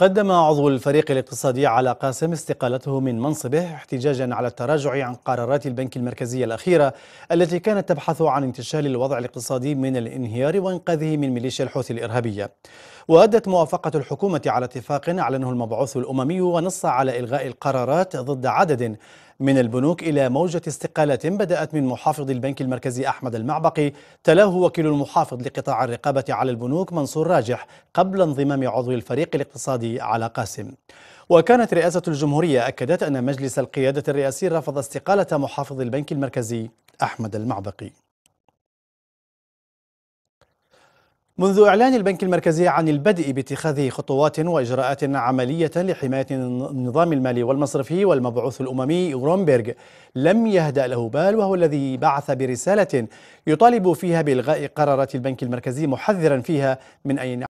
قدم عضو الفريق الاقتصادي على قاسم استقالته من منصبه احتجاجا على التراجع عن قرارات البنك المركزي الأخيرة التي كانت تبحث عن انتشال الوضع الاقتصادي من الانهيار وإنقاذه من ميليشيا الحوثي الإرهابية وأدت موافقة الحكومة على اتفاق أعلنه المبعوث الأممي ونص على إلغاء القرارات ضد عدد من البنوك إلى موجة استقالة بدأت من محافظ البنك المركزي أحمد المعبقي تلاه وكيل المحافظ لقطاع الرقابة على البنوك منصور راجح قبل انضمام عضو الفريق الاقتصادي على قاسم وكانت رئاسة الجمهورية أكدت أن مجلس القيادة الرئاسي رفض استقالة محافظ البنك المركزي أحمد المعبقي منذ إعلان البنك المركزي عن البدء باتخاذ خطوات وإجراءات عملية لحماية النظام المالي والمصرفي والمبعوث الأممي غرومبرغ لم يهدأ له بال وهو الذي بعث برسالة يطالب فيها بإلغاء قرارات البنك المركزي محذرا فيها من أي